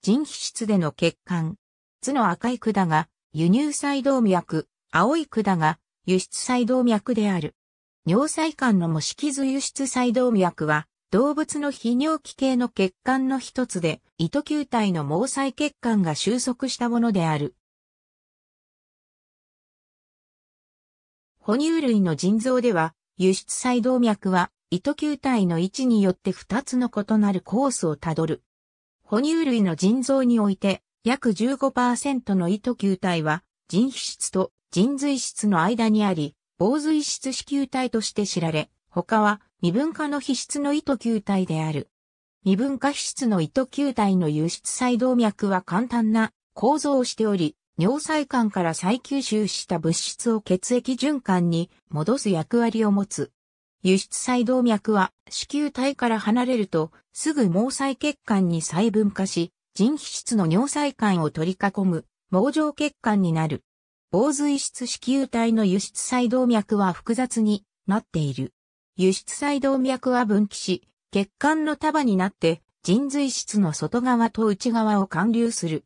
腎皮質での血管。図の赤い管が輸入細動脈、青い管が輸出細動脈である。尿細管の模式図輸出細動脈は動物の泌尿器系の血管の一つで、糸球体の毛細血管が収束したものである。哺乳類の腎臓では、輸出細動脈は糸球体の位置によって二つの異なるコースをたどる。哺乳類の腎臓において、約15%の糸球体は、腎皮質と腎髄質の間にあり、防髄質子球体として知られ、他は未分化の皮質の糸球体である。未分化皮質の糸球体の輸出細動脈は簡単な構造をしており、尿細管から再吸収した物質を血液循環に戻す役割を持つ。輸出細動脈は子宮体から離れるとすぐ毛細血管に細分化し、腎皮質の尿細管を取り囲む毛状血管になる。防髄質子宮体の輸出細動脈は複雑になっている。輸出細動脈は分岐し、血管の束になって腎髄質の外側と内側を貫流する。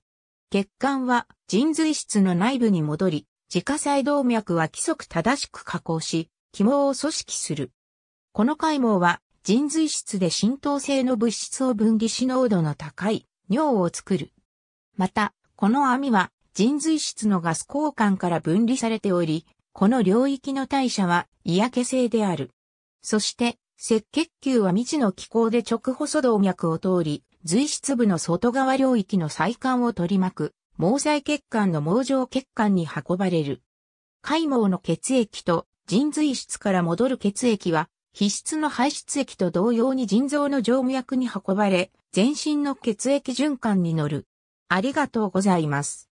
血管は腎髄質の内部に戻り、自家細動脈は規則正しく加工し、肝を組織する。この解網は腎髄質で浸透性の物質を分離し濃度の高い尿を作る。また、この網は腎髄質のガス交換から分離されており、この領域の代謝は嫌気性である。そして、赤血球は未知の気候で直細動脈を通り、髄質部の外側領域の細管を取り巻く、毛細血管の毛状血管に運ばれる。解網の血液と腎髄質から戻る血液は皮質の排出液と同様に腎臓の静脈に運ばれ、全身の血液循環に乗る。ありがとうございます。